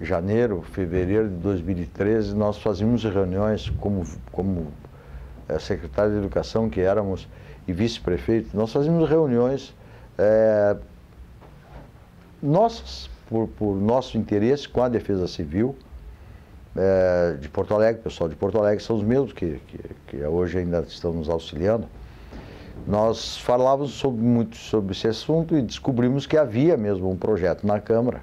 janeiro, fevereiro de 2013, nós fazíamos reuniões como, como eh, secretário de Educação que éramos e vice-prefeito, nós fazíamos reuniões é, nossas, por, por, nosso interesse com a Defesa Civil é, de Porto Alegre, o pessoal de Porto Alegre são os mesmos que, que, que hoje ainda estão nos auxiliando. Nós falávamos sobre, muito sobre esse assunto e descobrimos que havia mesmo um projeto na Câmara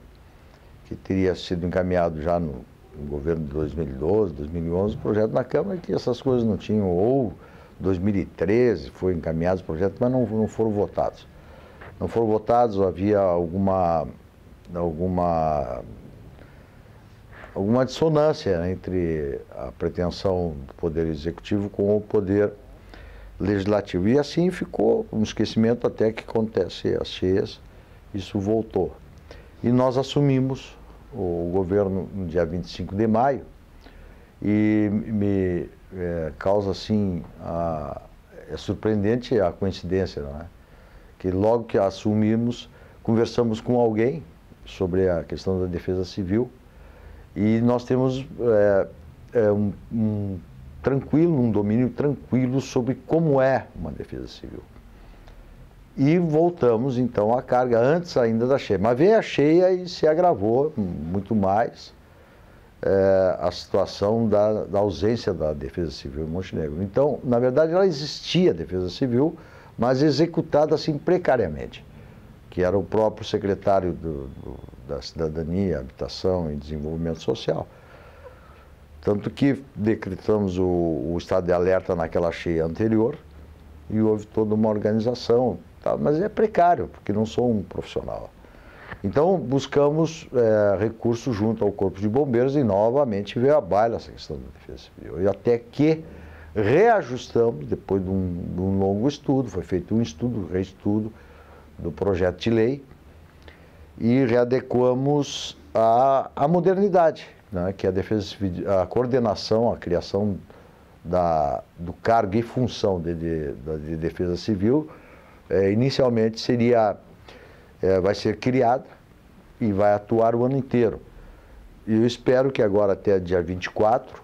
que teria sido encaminhado já no, no governo de 2012, 2011, o projeto na Câmara, que essas coisas não tinham, ou 2013 foi encaminhado o projeto, mas não, não foram votados. Não foram votados, havia alguma, alguma, alguma dissonância entre a pretensão do Poder Executivo com o Poder Legislativo. E assim ficou um esquecimento até que acontece as cheias, isso voltou. E nós assumimos o governo no dia 25 de maio e me é, causa assim, a, é surpreendente a coincidência, não é? Que logo que assumimos, conversamos com alguém sobre a questão da defesa civil e nós temos é, é, um, um tranquilo, um domínio tranquilo sobre como é uma defesa civil. E voltamos então à carga antes ainda da cheia. Mas veio a cheia e se agravou muito mais é, a situação da, da, ausência da defesa civil em Montenegro. Então, na verdade, ela existia a defesa civil, mas executada assim precariamente, que era o próprio secretário do, do, da Cidadania, Habitação e Desenvolvimento Social. Tanto que decretamos o, o estado de alerta naquela cheia anterior e houve toda uma organização tal, mas é precário, porque não sou um profissional. Então, buscamos é, eh, recursos junto ao Corpo de Bombeiros e novamente veio a baila essa questão da defesa civil. E até que reajustamos, depois de um, de um longo estudo, foi feito um estudo, um reestudo do projeto de lei, e readequamos à, modernidade, né, que é a defesa civil, a coordenação, a criação da, do cargo e função de, de, de defesa civil é, inicialmente seria, é, vai ser criada e vai atuar o ano inteiro. E eu espero que agora até dia 24,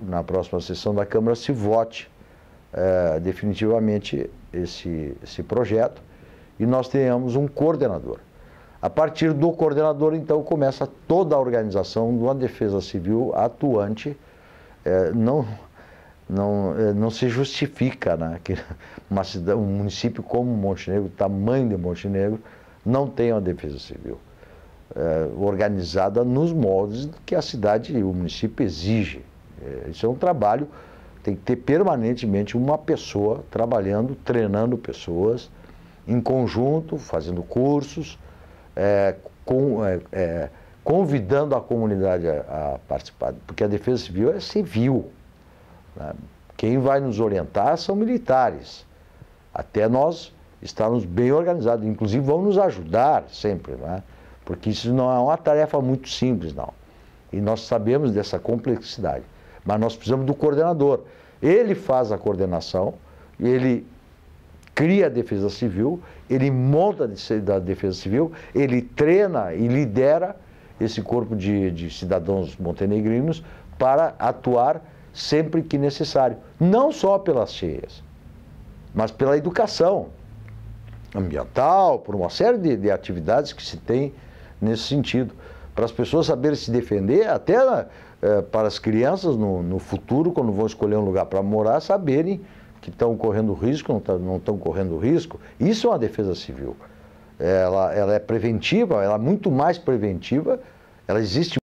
na próxima sessão da Câmara, se vote é, definitivamente esse, esse projeto e nós tenhamos um coordenador. A partir do coordenador, então, começa toda a organização de uma defesa civil atuante, é, não não, eh, não se justifica né, que uma cidade, um município como Montenegro, tamanho de Montenegro, não tenha uma defesa civil eh, organizada nos moldes que a cidade e o município exige. Eh, isso é um trabalho, tem que ter permanentemente uma pessoa trabalhando, treinando pessoas em conjunto, fazendo cursos, com, convidando a comunidade a, a participar, porque a defesa civil é civil ah, quem vai nos orientar são militares, até nós estarmos bem organizados. Inclusive, vão nos ajudar sempre, né? porque isso não é uma tarefa muito simples, não. E nós sabemos dessa complexidade. Mas nós precisamos do coordenador. Ele faz a coordenação, ele cria a defesa civil, ele monta a defesa civil, ele treina e lidera esse corpo de, de cidadãos montenegrinos para atuar sempre que necessário. Não só pelas cheias, mas pela educação ambiental, por uma série de, de atividades que se tem nesse sentido. Para as pessoas saberem se defender, até eh, para as crianças no, no, futuro, quando vão escolher um lugar para morar, saberem que estão correndo risco, não estão, tá, não estão correndo risco. Isso é uma defesa civil. Ela, ela é preventiva, ela é muito mais preventiva, ela existe